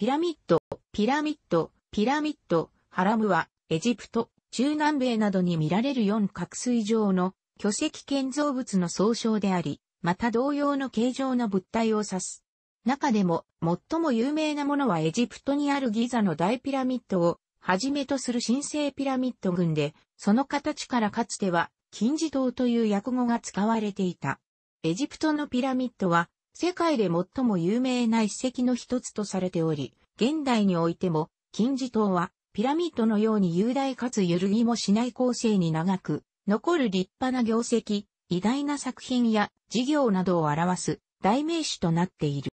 ピラミッド、ピラミッド、ピラミッド、ハラムは、エジプト、中南米などに見られる四角水状の巨石建造物の総称であり、また同様の形状の物体を指す。中でも、最も有名なものはエジプトにあるギザの大ピラミッドを、はじめとする神聖ピラミッド群で、その形からかつては、金字塔という訳語が使われていた。エジプトのピラミッドは、世界で最も有名な遺跡の一つとされており、現代においても、金字塔は、ピラミッドのように雄大かつ揺るぎもしない構成に長く、残る立派な業績、偉大な作品や事業などを表す代名詞となっている。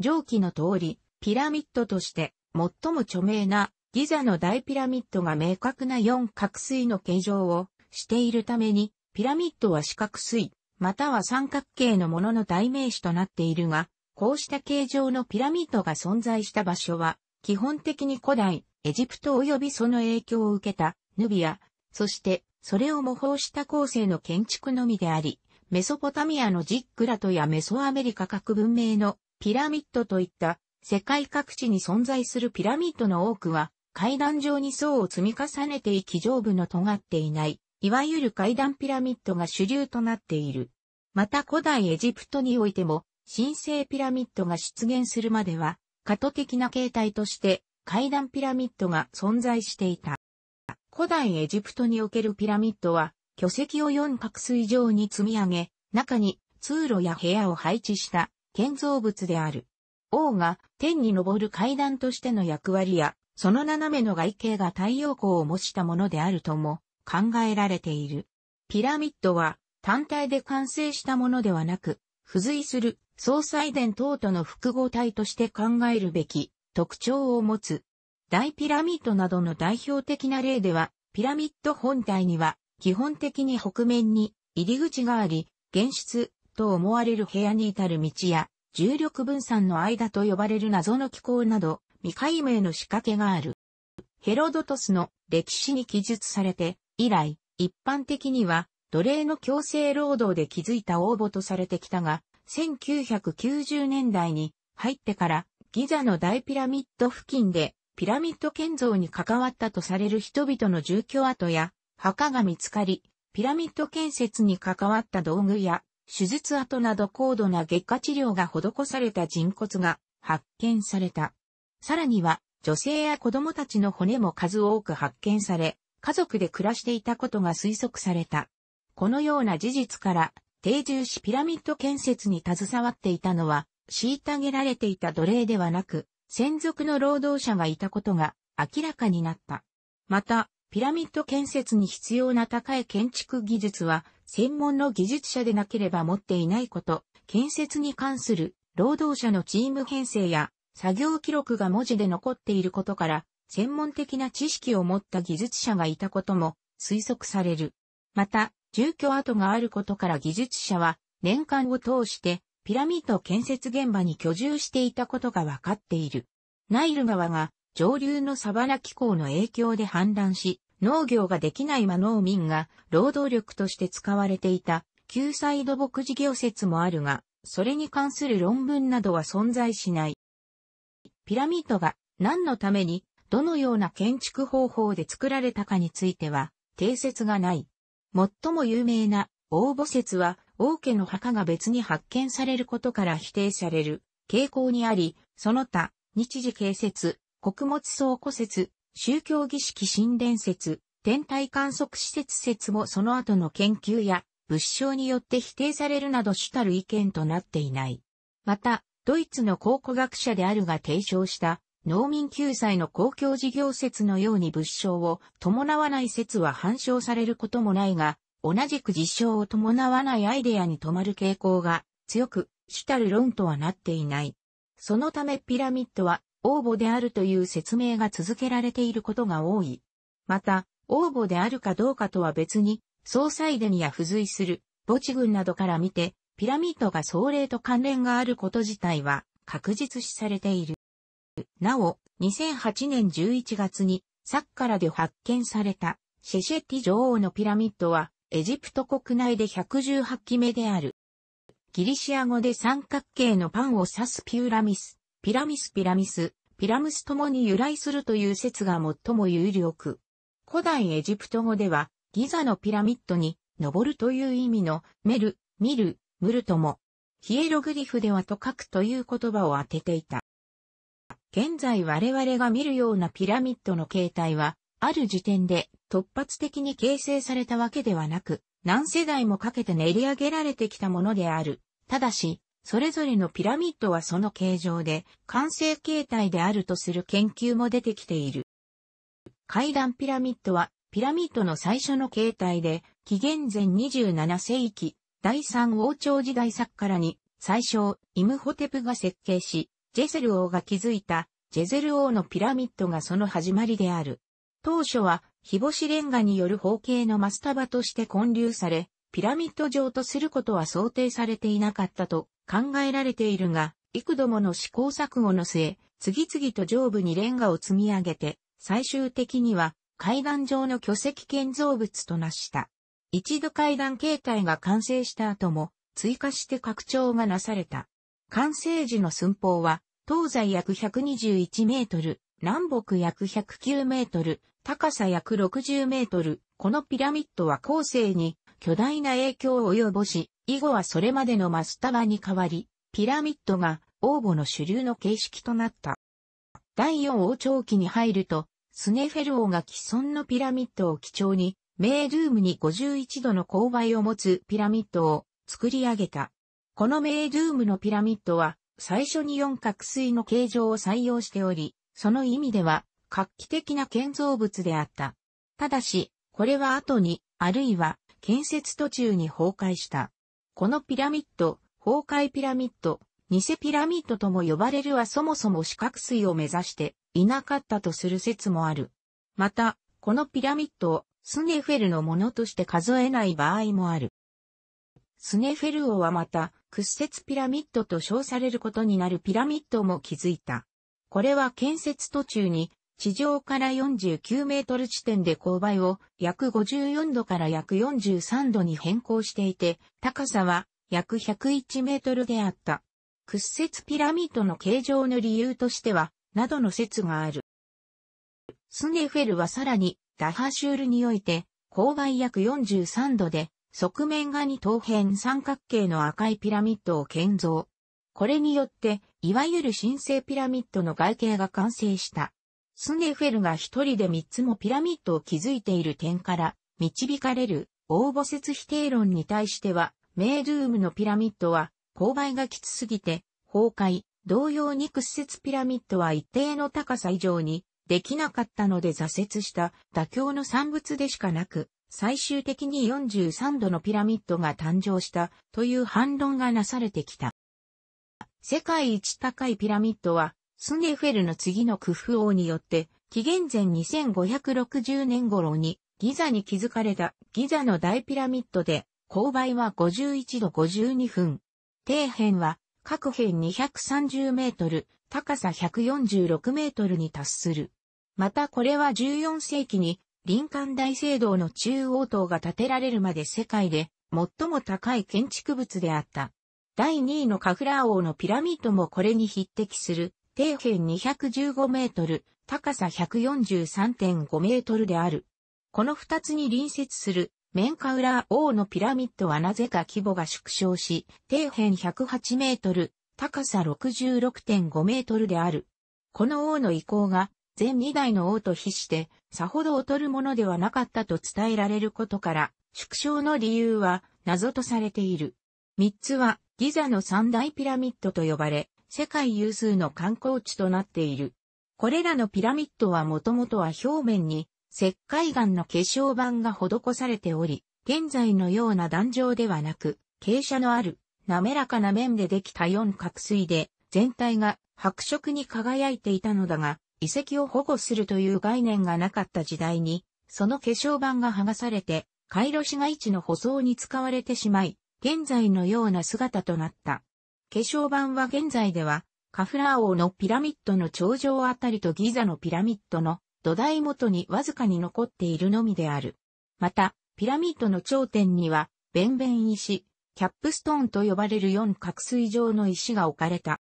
上記の通り、ピラミッドとして最も著名なギザの大ピラミッドが明確な四角錐の形状をしているために、ピラミッドは四角錐、または三角形のものの代名詞となっているが、こうした形状のピラミッドが存在した場所は、基本的に古代、エジプト及びその影響を受けた、ヌビア、そして、それを模倣した構成の建築のみであり、メソポタミアのジックラトやメソアメリカ各文明のピラミッドといった世界各地に存在するピラミッドの多くは階段状に層を積み重ねていき上部の尖っていないいわゆる階段ピラミッドが主流となっている。また古代エジプトにおいても、神聖ピラミッドが出現するまでは、過渡的な形態として階段ピラミッドが存在していた。古代エジプトにおけるピラミッドは、巨石を4角水上に積み上げ、中に通路や部屋を配置した建造物である。王が天に昇る階段としての役割や、その斜めの外形が太陽光を模したものであるとも考えられている。ピラミッドは単体で完成したものではなく、付随する総裁殿等との複合体として考えるべき特徴を持つ。大ピラミッドなどの代表的な例では、ピラミッド本体には基本的に北面に入り口があり、現出と思われる部屋に至る道や、重力分散の間と呼ばれる謎の機構など、未解明の仕掛けがある。ヘロドトスの歴史に記述されて、以来、一般的には奴隷の強制労働で築いた応募とされてきたが、1990年代に入ってからギザの大ピラミッド付近でピラミッド建造に関わったとされる人々の住居跡や墓が見つかり、ピラミッド建設に関わった道具や手術跡など高度な外科治療が施された人骨が発見された。さらには女性や子供たちの骨も数多く発見され、家族で暮らしていたことが推測された。このような事実から、定住しピラミッド建設に携わっていたのは、虐げられていた奴隷ではなく、専属の労働者がいたことが明らかになった。また、ピラミッド建設に必要な高い建築技術は、専門の技術者でなければ持っていないこと、建設に関する労働者のチーム編成や作業記録が文字で残っていることから、専門的な知識を持った技術者がいたことも推測される。また、住居跡があることから技術者は年間を通してピラミッド建設現場に居住していたことが分かっている。ナイル川が上流のサバラ気候の影響で氾濫し、農業ができない魔農民が労働力として使われていた救済土木事業説もあるが、それに関する論文などは存在しない。ピラミッドが何のためにどのような建築方法で作られたかについては、定説がない。最も有名な応募説は、王家の墓が別に発見されることから否定される傾向にあり、その他、日時形説、穀物倉庫説、宗教儀式神殿説、天体観測施設説もその後の研究や物証によって否定されるなど主たる意見となっていない。また、ドイツの考古学者であるが提唱した農民救済の公共事業説のように物証を伴わない説は反証されることもないが、同じく実証を伴わないアイデアに止まる傾向が強く、主たる論とはなっていない。そのためピラミッドは応募であるという説明が続けられていることが多い。また、応募であるかどうかとは別に、総裁殿や付随する墓地群などから見て、ピラミッドが壮麗と関連があること自体は確実視されている。なお、2008年11月にサッカラで発見されたシェシェティ女王のピラミッドはエジプト国内で118期目である。ギリシア語で三角形のパンを指すピューラミス、ピラミスピラミス、ピラムスともに由来するという説が最も有力。古代エジプト語ではギザのピラミッドに登るという意味のメル、ミル、ムルとも、ヒエログリフではと書くという言葉を当てていた。現在我々が見るようなピラミッドの形態は、ある時点で突発的に形成されたわけではなく、何世代もかけて練り上げられてきたものである。ただし、それぞれのピラミッドはその形状で、完成形態であるとする研究も出てきている。階段ピラミッドは、ピラミッドの最初の形態で、紀元前27世紀、第三王朝時代作からに、最初、イムホテプが設計し、ジェセル王が築いたジェゼル王のピラミッドがその始まりである。当初は、日干しレンガによる方形のマスタバとして建立され、ピラミッド状とすることは想定されていなかったと考えられているが、幾度もの試行錯誤の末、次々と上部にレンガを積み上げて、最終的には階段上の巨石建造物となした。一度階段形態が完成した後も、追加して拡張がなされた。完成時の寸法は、東西約121メートル、南北約109メートル、高さ約60メートル。このピラミッドは後世に巨大な影響を及ぼし、以後はそれまでのマスタバに変わり、ピラミッドが王母の主流の形式となった。第4王朝期に入ると、スネフェル王が既存のピラミッドを基調に、メールームに51度の勾配を持つピラミッドを作り上げた。このメールームのピラミッドは、最初に四角錐の形状を採用しており、その意味では画期的な建造物であった。ただし、これは後に、あるいは建設途中に崩壊した。このピラミッド、崩壊ピラミッド、偽ピラミッドとも呼ばれるはそもそも四角錐を目指していなかったとする説もある。また、このピラミッドをスネフェルのものとして数えない場合もある。スネフェル王はまた、屈折ピラミッドと称されることになるピラミッドも築いた。これは建設途中に地上から49メートル地点で勾配を約54度から約43度に変更していて、高さは約101メートルであった。屈折ピラミッドの形状の理由としては、などの説がある。スネフェルはさらに、ダハシュールにおいて、勾配約43度で、側面がに等辺三角形の赤いピラミッドを建造。これによって、いわゆる神聖ピラミッドの外形が完成した。スネフェルが一人で三つもピラミッドを築いている点から、導かれる、応募説否定論に対しては、メイドゥームのピラミッドは、勾配がきつすぎて、崩壊、同様に屈折ピラミッドは一定の高さ以上に、できなかったので挫折した妥協の産物でしかなく、最終的に43度のピラミッドが誕生したという反論がなされてきた。世界一高いピラミッドは、スネフェルの次のクフ王によって、紀元前2560年頃にギザに築かれたギザの大ピラミッドで、勾配は51度52分。底辺は各辺230メートル、高さ146メートルに達する。またこれは14世紀に林間大聖堂の中央塔が建てられるまで世界で最も高い建築物であった。第2位のカフラー王のピラミッドもこれに匹敵する、底辺215メートル、高さ143.5メートルである。この二つに隣接する、メンカウラー王のピラミッドはなぜか規模が縮小し、底辺108メートル、高さ66.5メートルである。この王の意向が全2代の王と比して、さほど劣るものではなかったと伝えられることから、縮小の理由は謎とされている。3つはギザの三大ピラミッドと呼ばれ、世界有数の観光地となっている。これらのピラミッドはもともとは表面に石灰岩の化粧板が施されており、現在のような壇上ではなく、傾斜のある滑らかな面でできた4角錐で、全体が白色に輝いていたのだが、遺跡を保護するという概念がなかった時代に、その化粧板が剥がされて、カイロ市街地の舗装に使われてしまい、現在のような姿となった。化粧板は現在では、カフラー王のピラミッドの頂上あたりとギザのピラミッドの土台元にわずかに残っているのみである。また、ピラミッドの頂点には、ベンベン石、キャップストーンと呼ばれる四角水状の石が置かれた。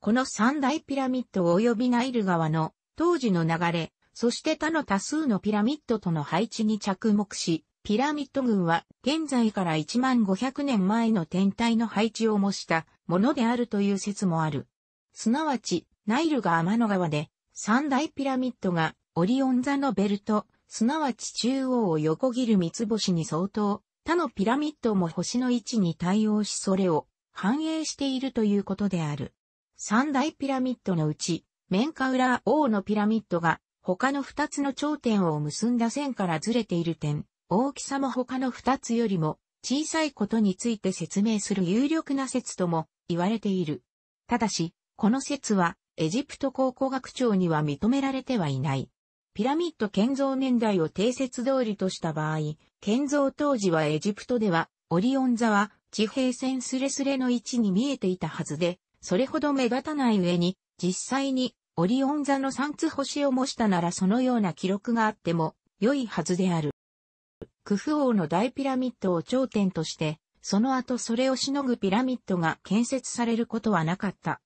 この三大ピラミッド及びナイル川の当時の流れ、そして他の多数のピラミッドとの配置に着目し、ピラミッド群は現在から1500年前の天体の配置を模したものであるという説もある。すなわち、ナイルが天の川で、三大ピラミッドがオリオン座のベルト、すなわち中央を横切る三つ星に相当、他のピラミッドも星の位置に対応しそれを反映しているということである。三大ピラミッドのうち、メンカウラー王のピラミッドが他の二つの頂点を結んだ線からずれている点、大きさも他の二つよりも小さいことについて説明する有力な説とも言われている。ただし、この説はエジプト考古学庁には認められてはいない。ピラミッド建造年代を定説通りとした場合、建造当時はエジプトではオリオン座は地平線スレスレの位置に見えていたはずで、それほど目立たない上に、実際にオリオン座の三つ星を模したならそのような記録があっても良いはずである。クフ王の大ピラミッドを頂点として、その後それをしのぐピラミッドが建設されることはなかった。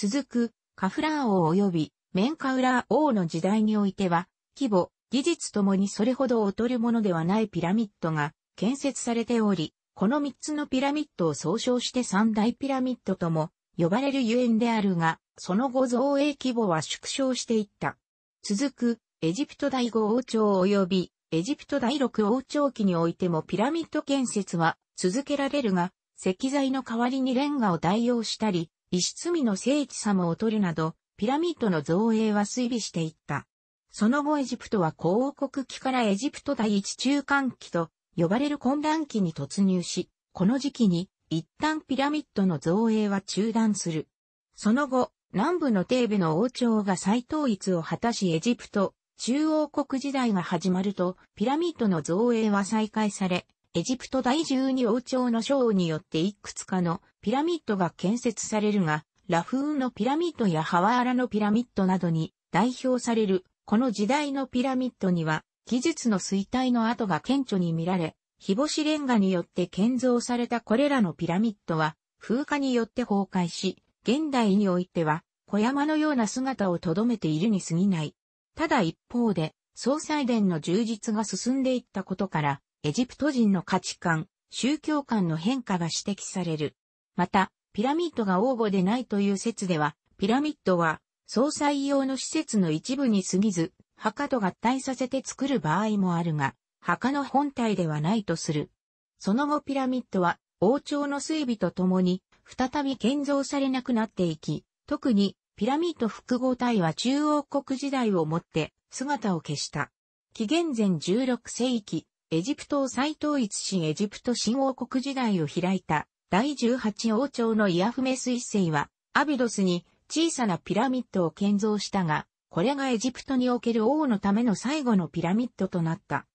続く、カフラー王及びメンカウラー王の時代においては、規模、技術ともにそれほど劣るものではないピラミッドが建設されており、この三つのピラミッドを総称して三大ピラミッドとも呼ばれるゆえんであるが、その後造営規模は縮小していった。続く、エジプト第5王朝及び、エジプト第6王朝期においてもピラミッド建設は続けられるが、石材の代わりにレンガを代用したり、石積みの聖地様を取るなど、ピラミッドの造営は推微していった。その後エジプトは広国期からエジプト第一中間期と呼ばれる混乱期に突入し、この時期に一旦ピラミッドの造営は中断する。その後、南部のテーベの王朝が再統一を果たしエジプト、中央国時代が始まると、ピラミッドの造営は再開され、エジプト第12王朝の章によっていくつかのピラミッドが建設されるが、ラフーンのピラミッドやハワーラのピラミッドなどに代表される、この時代のピラミッドには、技術の衰退の跡が顕著に見られ、日干しレンガによって建造されたこれらのピラミッドは、風化によって崩壊し、現代においては、小山のような姿を留めているに過ぎない。ただ一方で、総裁殿の充実が進んでいったことから、エジプト人の価値観、宗教観の変化が指摘される。また、ピラミッドが応募でないという説では、ピラミッドは、総裁用の施設の一部に過ぎず、墓と合体させて作る場合もあるが、墓の本体ではないとする。その後ピラミッドは王朝の整備とともに再び建造されなくなっていき、特にピラミッド複合体は中央国時代をもって姿を消した。紀元前16世紀、エジプトを再統一しエジプト新王国時代を開いた第18王朝のイアフメス一世はアビドスに小さなピラミッドを建造したが、これがエジプトにおける王のための最後のピラミッドとなった。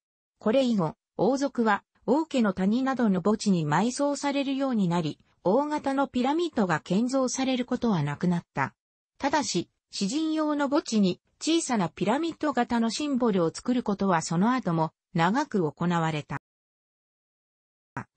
これ以後、王族は王家の谷などの墓地に埋葬されるようになり、大型のピラミッドが建造されることはなくなった。ただし、詩人用の墓地に小さなピラミッド型のシンボルを作ることはその後も長く行われた。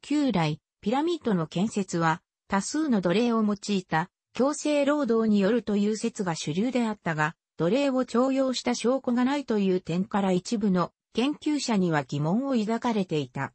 旧来、ピラミッドの建設は多数の奴隷を用いた強制労働によるという説が主流であったが、奴隷を徴用した証拠がないという点から一部の研究者には疑問を抱かれていた。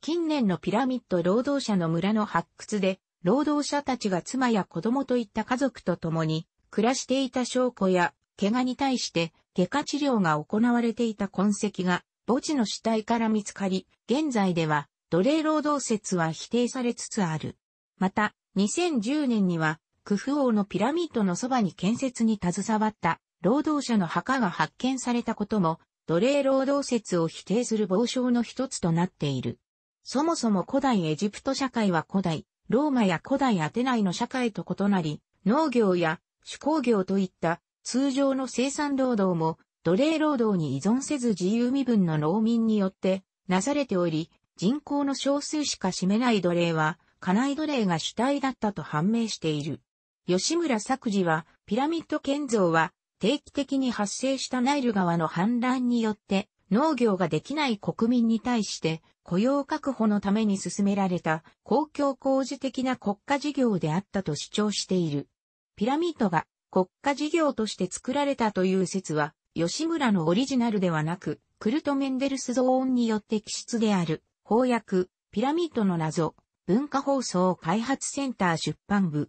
近年のピラミッド労働者の村の発掘で、労働者たちが妻や子供といった家族と共に暮らしていた証拠や怪我に対して外科治療が行われていた痕跡が墓地の死体から見つかり、現在では奴隷労働説は否定されつつある。また、2010年には、クフ王のピラミッドのそばに建設に携わった労働者の墓が発見されたことも奴隷労働説を否定する傍証の一つとなっている。そもそも古代エジプト社会は古代、ローマや古代アテナイの社会と異なり、農業や手工業といった通常の生産労働も奴隷労働に依存せず自由身分の農民によってなされており、人口の少数しか占めない奴隷は、家内奴隷が主体だったと判明している。吉村作治は、ピラミッド建造は、定期的に発生したナイル川の氾濫によって農業ができない国民に対して雇用確保のために進められた公共工事的な国家事業であったと主張している。ピラミッドが国家事業として作られたという説は吉村のオリジナルではなくクルト・メンデルスゾーンによって起出である翻訳ピラミッドの謎文化放送開発センター出版部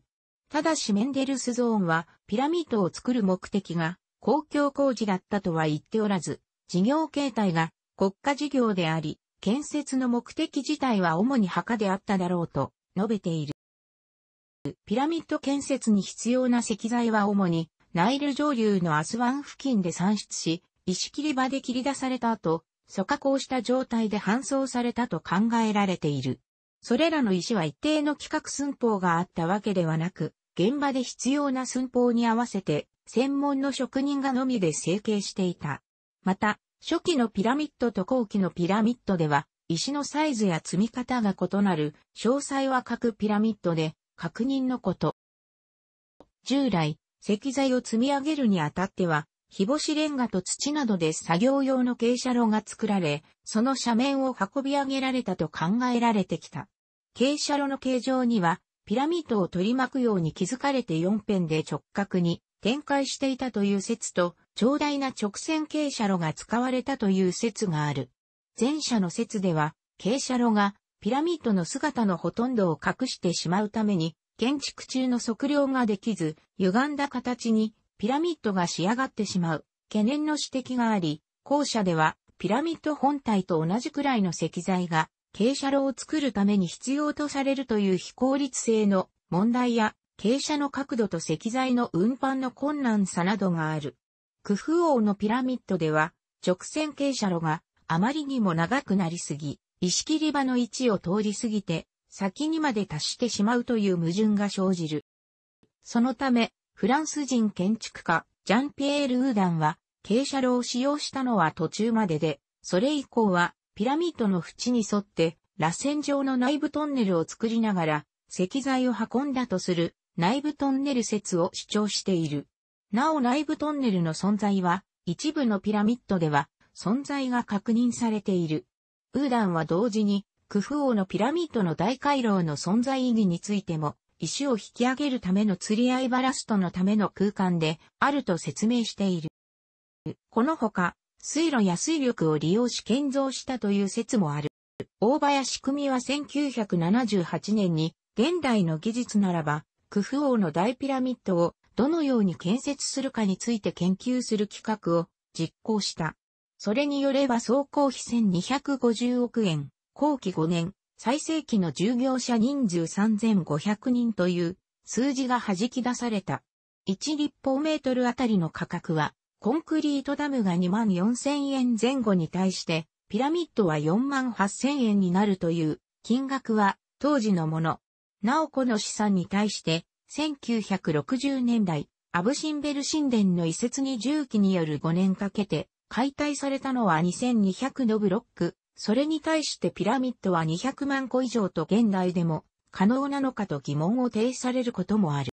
ただしメンデルスゾーンはピラミッドを作る目的が公共工事だったとは言っておらず、事業形態が国家事業であり、建設の目的自体は主に墓であっただろうと述べている。ピラミッド建設に必要な石材は主にナイル上流のアスワン付近で産出し、石切り場で切り出された後、疎加工した状態で搬送されたと考えられている。それらの石は一定の規格寸法があったわけではなく、現場で必要な寸法に合わせて、専門の職人がのみで成形していた。また、初期のピラミッドと後期のピラミッドでは、石のサイズや積み方が異なる、詳細は各ピラミッドで、確認のこと。従来、石材を積み上げるにあたっては、日干しレンガと土などで作業用の傾斜路が作られ、その斜面を運び上げられたと考えられてきた。傾斜路の形状には、ピラミッドを取り巻くように築かれて4辺で直角に展開していたという説と、長大な直線傾斜路が使われたという説がある。前者の説では、傾斜路がピラミッドの姿のほとんどを隠してしまうために、建築中の測量ができず、歪んだ形にピラミッドが仕上がってしまう、懸念の指摘があり、後者ではピラミッド本体と同じくらいの石材が傾斜路を作るために必要とされるという非効率性の問題や、傾斜の角度と石材の運搬の困難さなどがある。クフ王のピラミッドでは、直線傾斜路があまりにも長くなりすぎ、石切り場の位置を通り過ぎて、先にまで達してしまうという矛盾が生じる。そのため、フランス人建築家、ジャンピエール・ウーダンは、傾斜路を使用したのは途中までで、それ以降は、ピラミッドの縁に沿って、螺旋状の内部トンネルを作りながら、石材を運んだとする内部トンネル説を主張している。なお内部トンネルの存在は、一部のピラミッドでは存在が確認されている。ウーダンは同時に、クフ王のピラミッドの大回廊の存在意義についても、石を引き上げるための釣り合いバラストのための空間であると説明している。このほか、水路や水力を利用し建造したという説もある。大林組は1978年に現代の技術ならば、クフ王の大ピラミッドをどのように建設するかについて研究する企画を実行した。それによれば総工費1250億円、後期5年、最盛期の従業者人数3500人という数字が弾き出された。1立方メートルあたりの価格はコンクリートダムが2万4000円前後に対して、ピラミッドは4万8000円になるという金額は当時のもの。なおこの資産に対して、1960年代、アブシンベル神殿の移設に重機による5年かけて解体されたのは2200のブロック。それに対してピラミッドは200万個以上と現代でも可能なのかと疑問を呈されることもある。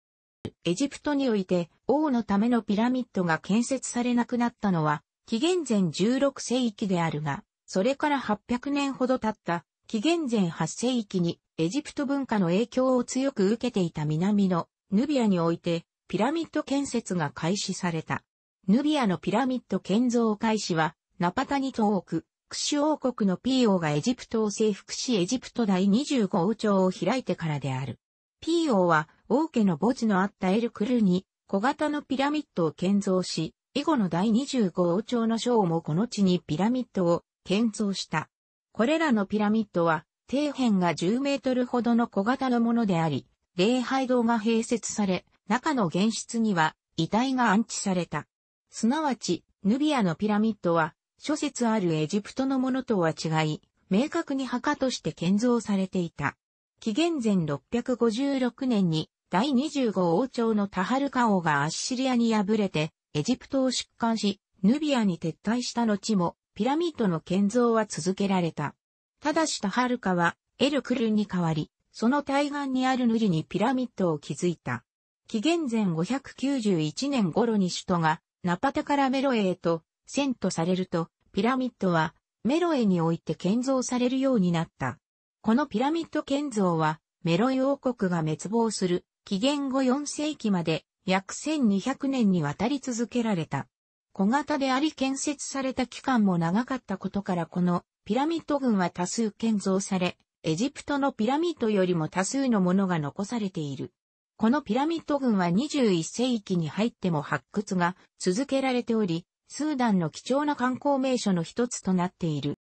エジプトにおいて王のためのピラミッドが建設されなくなったのは、紀元前16世紀であるが、それから800年ほど経った紀元前8世紀にエジプト文化の影響を強く受けていた南のヌビアにおいてピラミッド建設が開始された。ヌビアのピラミッド建造開始はナパタニトーク。クシュ王国のピーオーがエジプトを征服しエジプト第25王朝を開いてからである。ピーーは王家の墓地のあったエルクルに小型のピラミッドを建造し、以後の第25王朝の章もこの地にピラミッドを建造した。これらのピラミッドは、底辺が10メートルほどの小型のものであり、礼拝堂が併設され、中の原室には遺体が安置された。すなわち、ヌビアのピラミッドは、諸説あるエジプトのものとは違い、明確に墓として建造されていた。紀元前656年に第25王朝のタハルカ王がアッシリアに敗れて、エジプトを出艦し、ヌビアに撤退した後も、ピラミッドの建造は続けられた。ただしタハルカは、エルクルンに代わり、その対岸にあるヌリにピラミッドを築いた。紀元前591年頃に首都が、ナパタからメロエへと、遷都されると、ピラミッドは、メロエにおいて建造されるようになった。このピラミッド建造は、メロイ王国が滅亡する紀元後4世紀まで約1200年にわたり続けられた。小型であり建設された期間も長かったことからこのピラミッド群は多数建造され、エジプトのピラミッドよりも多数のものが残されている。このピラミッド群は21世紀に入っても発掘が続けられており、スーダンの貴重な観光名所の一つとなっている。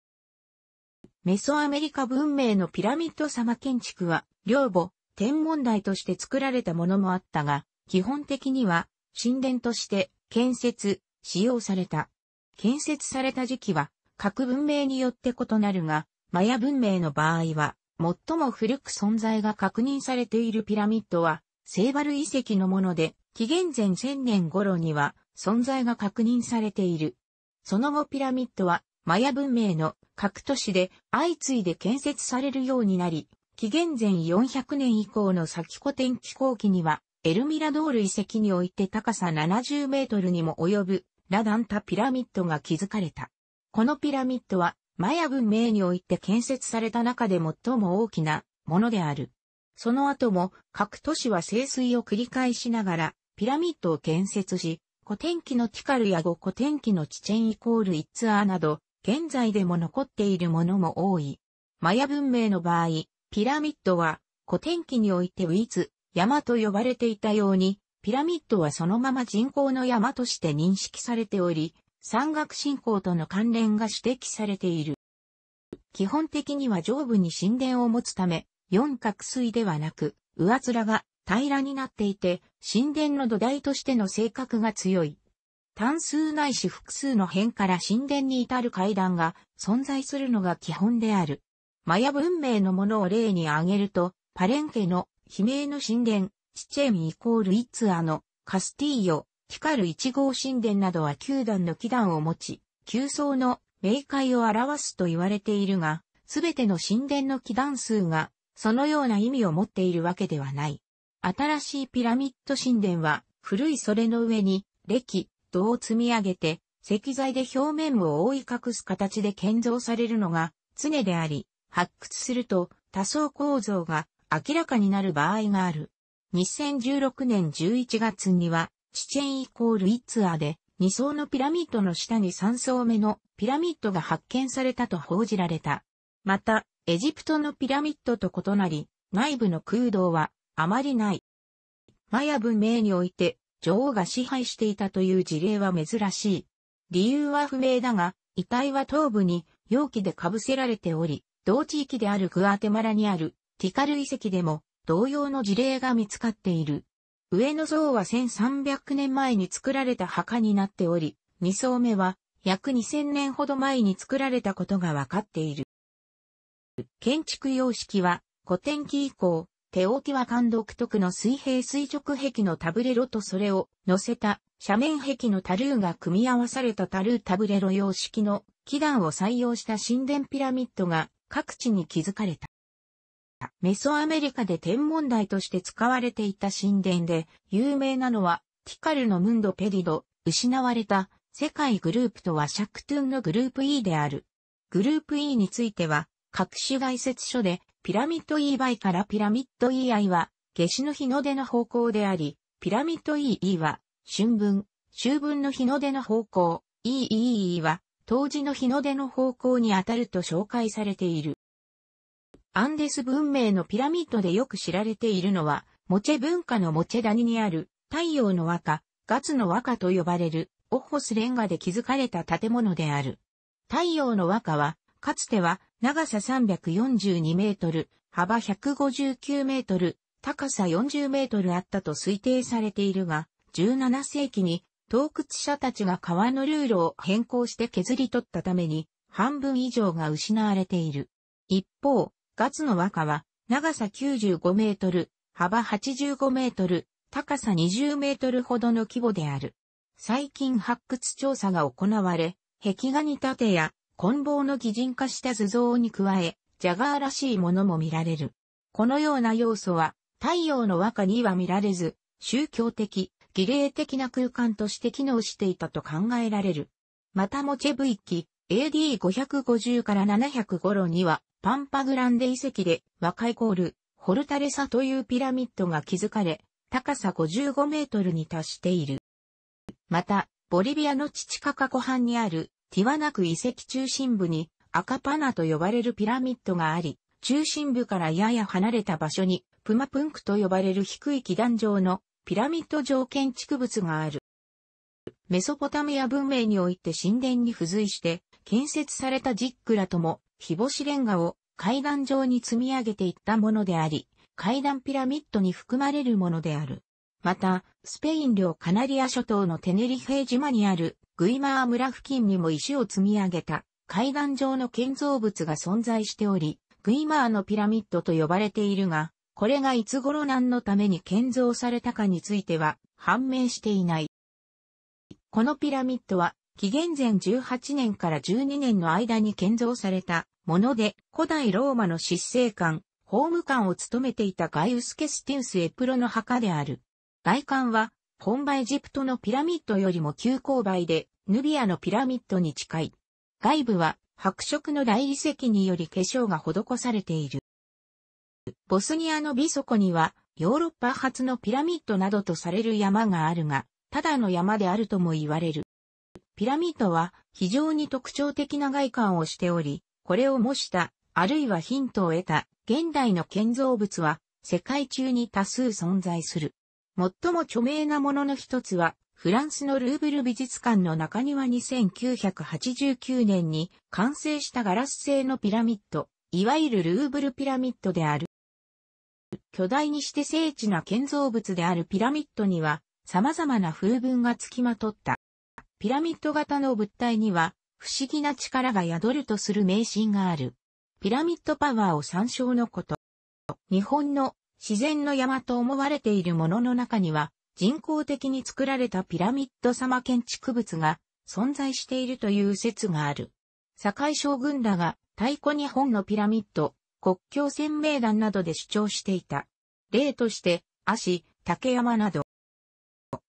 メソアメリカ文明のピラミッド様建築は、両母、天文台として作られたものもあったが、基本的には神殿として建設、使用された。建設された時期は各文明によって異なるが、マヤ文明の場合は、最も古く存在が確認されているピラミッドは、セイバル遺跡のもので、紀元前1000年頃には存在が確認されている。その後ピラミッドはマヤ文明の各都市で相次いで建設されるようになり、紀元前400年以降の先古典気候期には、エルミラドール遺跡において高さ70メートルにも及ぶ、ラダンタピラミッドが築かれた。このピラミッドは、マヤ文明において建設された中で最も大きなものである。その後も各都市は清水を繰り返しながらピラミッドを建設し、古典期のティカルや後古典期のチチェンイコールイッツアーなど、現在でも残っているものも多い。マヤ文明の場合、ピラミッドは古典期においてウィズ、山と呼ばれていたように、ピラミッドはそのまま人工の山として認識されており、山岳信仰との関連が指摘されている。基本的には上部に神殿を持つため、四角錐ではなく、上面が平らになっていて、神殿の土台としての性格が強い。単数ないし複数の辺から神殿に至る階段が存在するのが基本である。マヤ文明のものを例に挙げると、パレンケの悲鳴の神殿、チチェミイコールイッツアのカスティーヨ、光る1号神殿などは9段の基壇を持ち、9層の冥界を表すと言われているが、すべての神殿の基壇数が、そのような意味を持っているわけではない。新しいピラミッド神殿は、古いそれの上に、歴、土を積み上げて、石材で表面を覆い隠す形で建造されるのが、常であり、発掘すると多層構造が明らかになる場合がある。2016年11月には、チチェンイコールイッツアで、2層のピラミッドの下に3層目のピラミッドが発見されたと報じられた。また、エジプトのピラミッドと異なり、内部の空洞はあまりない。マヤ文明において女王が支配していたという事例は珍しい。理由は不明だが、遺体は頭部に容器で被せられており、同地域であるグアテマラにあるティカル遺跡でも同様の事例が見つかっている。上の像は1300年前に作られた墓になっており、2層目は約2000年ほど前に作られたことがわかっている。建築様式は古典期以降、手置きは間独特の水平垂直壁のタブレロとそれを乗せた斜面壁のタルーが組み合わされたタルータブレロ様式の基壇を採用した神殿ピラミッドが各地に築かれた。メソアメリカで天文台として使われていた神殿で、有名なのは、ティカルのムンド・ペリド、失われた、世界グループとはシャクトゥンのグループ E である。グループ E については、各種概説書で、ピラミッド E 倍からピラミッド E i は、夏至の日の出の方向であり、ピラミッド E E は、春分、秋分の日の出の方向、E E E は、当時の日の出の方向に当たると紹介されている。アンデス文明のピラミッドでよく知られているのは、モチェ文化のモチェ谷にある太陽の和歌、ガツの和歌と呼ばれるオッホスレンガで築かれた建物である。太陽の和歌は、かつては長さ342メートル、幅159メートル、高さ40メートルあったと推定されているが、17世紀に洞窟者たちが川のルールを変更して削り取ったために、半分以上が失われている。一方、ガツの和歌は、長さ95メートル、幅85メートル、高さ20メートルほどの規模である。最近発掘調査が行われ、壁画に盾や、棍棒の擬人化した図像に加え、ジャガーらしいものも見られる。このような要素は、太陽の和歌には見られず、宗教的、儀礼的な空間として機能していたと考えられる。またモチェブイキ、AD550 から700頃には、パンパグランデ遺跡で、若いコール、ホルタレサというピラミッドが築かれ、高さ55メートルに達している。また、ボリビアのチチカカ湖畔にある、ティワナク遺跡中心部に、アカパナと呼ばれるピラミッドがあり、中心部からやや離れた場所に、プマプンクと呼ばれる低い基壇状のピラミッド状建築物がある。メソポタミア文明において神殿に付随して建設されたジックラとも、日干しレンガを階段状に積み上げていったものであり、階段ピラミッドに含まれるものである。また、スペイン領カナリア諸島のテネリフェ島にあるグイマー村付近にも石を積み上げた階段状の建造物が存在しており、グイマーのピラミッドと呼ばれているが、これがいつ頃何のために建造されたかについては判明していない。このピラミッドは紀元前18年から12年の間に建造されたもので、古代ローマの執政官、法務官を務めていたガイウス・ケスティウス・エプロの墓である。外観は、本場エジプトのピラミッドよりも急勾配で、ヌビアのピラミッドに近い。外部は、白色の大理石により化粧が施されている。ボスニアのビソコには、ヨーロッパ初のピラミッドなどとされる山があるが、ただの山であるとも言われる。ピラミッドは非常に特徴的な外観をしており、これを模した、あるいはヒントを得た、現代の建造物は、世界中に多数存在する。最も著名なものの一つは、フランスのルーブル美術館の中庭2989年に完成したガラス製のピラミッド、いわゆるルーブルピラミッドである。巨大にして精緻な建造物であるピラミッドには、様々な風文がつきまとった。ピラミッド型の物体には、不思議な力が宿るとする迷信がある。ピラミッドパワーを参照のこと。日本の自然の山と思われているものの中には、人工的に作られたピラミッド様建築物が存在しているという説がある。堺将軍らが太古日本のピラミッド、国境鮮明団などで主張していた。例として、足、竹山など、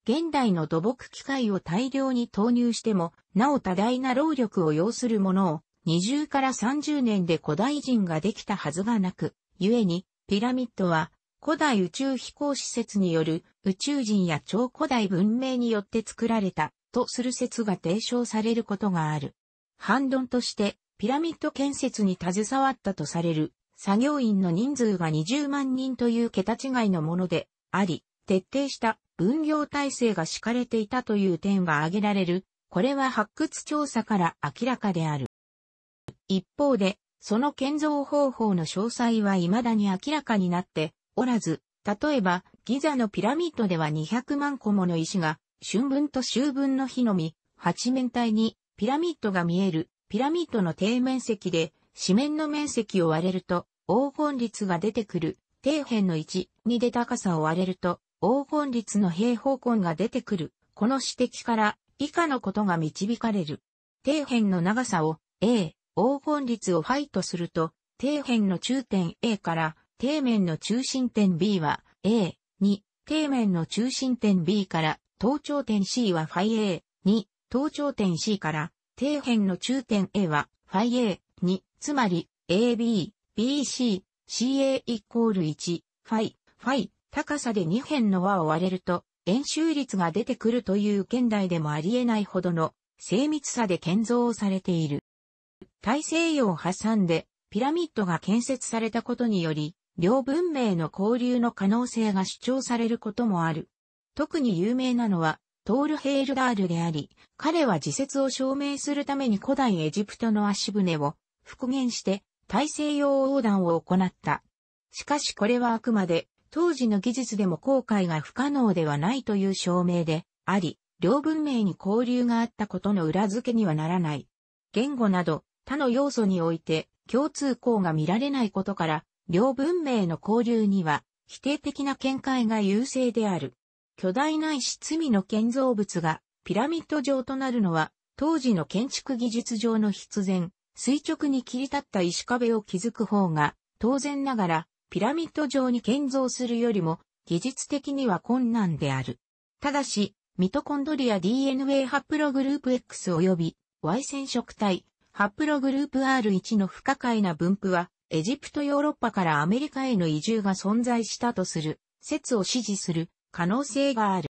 現代の土木機械を大量に投入しても、なお多大な労力を要するものを、20から30年で古代人ができたはずがなく、故に、ピラミッドは、古代宇宙飛行施設による宇宙人や超古代文明によって作られたとする説が提唱されることがある。反論として、ピラミッド建設に携わったとされる作業員の人数が20万人という桁違いのものであり、徹底した分業体制が敷かれていたという点が挙げられる。これは発掘調査から明らかである。一方で、その建造方法の詳細は未だに明らかになっておらず、例えば、ギザのピラミッドでは200万個もの石が、春分と秋分の日のみ、八面体にピラミッドが見える、ピラミッドの底面積で紙面の面積を割れると、黄金率が出てくる、底辺の1にで高さを割れると、黄金率の平方根が出てくる。この指摘から以下のことが導かれる。底辺の長さを A、黄金率をファイとすると、底辺の中点 A から底面の中心点 B は A、に、底面の中心点 B から頭頂点 C はファイ A、に、頭頂点 C から底辺の中点 A はファイ A、に、つまり、AB、BC、CA イコール1、ファイ、ファイ、高さで2辺の輪を割れると、円周率が出てくるという現代でもありえないほどの精密さで建造をされている。大西洋を挟んでピラミッドが建設されたことにより、両文明の交流の可能性が主張されることもある。特に有名なのは、トール・ヘールダールであり、彼は自説を証明するために古代エジプトの足船を復元して大西洋横断を行った。しかしこれはあくまで当時の技術でも航海が不可能ではないという証明であり、両文明に交流があったことの裏付けにはならない。言語など他の要素において共通項が見られないことから、両文明の交流には否定的な見解が優勢である。巨大な石積みの建造物がピラミッド状となるのは当時の建築技術上の必然垂直に切り立った石壁を築く方が、当然ながら、ピラミッド上に建造するよりも、技術的には困難である。ただし、ミトコンドリア DNA ハプログループ X 及び Y 染色体、ハプログループ R1 の不可解な分布は、エジプトヨーロッパからアメリカへの移住が存在したとする、説を支持する可能性がある。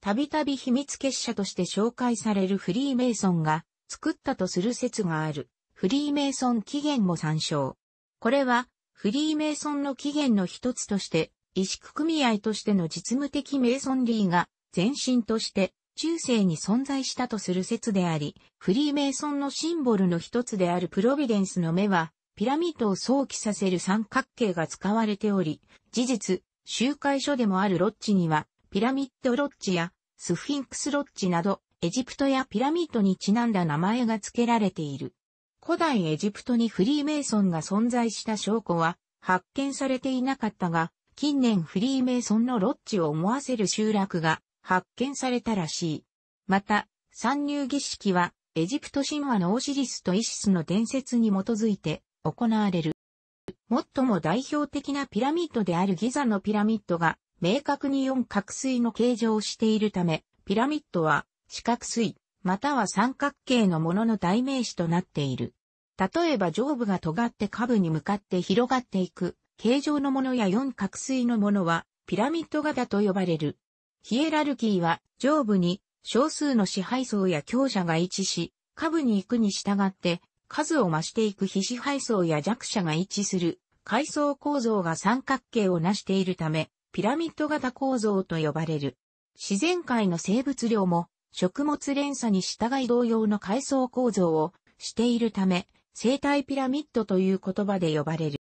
たびたび秘密結社として紹介されるフリーメイソンが、作ったとする説がある、フリーメイソン起源も参照。これは、フリーメイソンの起源の一つとして、意識組合としての実務的メイソンリーが、前身として、中世に存在したとする説であり、フリーメイソンのシンボルの一つであるプロビデンスの目は、ピラミッドを想起させる三角形が使われており、事実、集会所でもあるロッジには、ピラミッドロッジやスフィンクスロッジなどエジプトやピラミッドにちなんだ名前が付けられている。古代エジプトにフリーメイソンが存在した証拠は発見されていなかったが、近年フリーメイソンのロッジを思わせる集落が発見されたらしい。また、参入儀式はエジプト神話のオシリスとイシスの伝説に基づいて行われる。最も代表的なピラミッドであるギザのピラミッドが明確に四角錐の形状をしているため、ピラミッドは四角錐、または三角形のものの代名詞となっている。例えば上部が尖って下部に向かって広がっていく、形状のものや四角錐のものは、ピラミッド型と呼ばれる。ヒエラルキーは、上部に少数の支配層や強者が位置し、下部に行くに従って、数を増していく非支配層や弱者が位置する、階層構造が三角形を成しているため、ピラミッド型構造と呼ばれる。自然界の生物量も食物連鎖に従い同様の階層構造をしているため、生態ピラミッドという言葉で呼ばれる。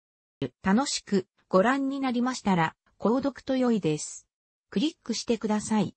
楽しくご覧になりましたら、購読と良いです。クリックしてください。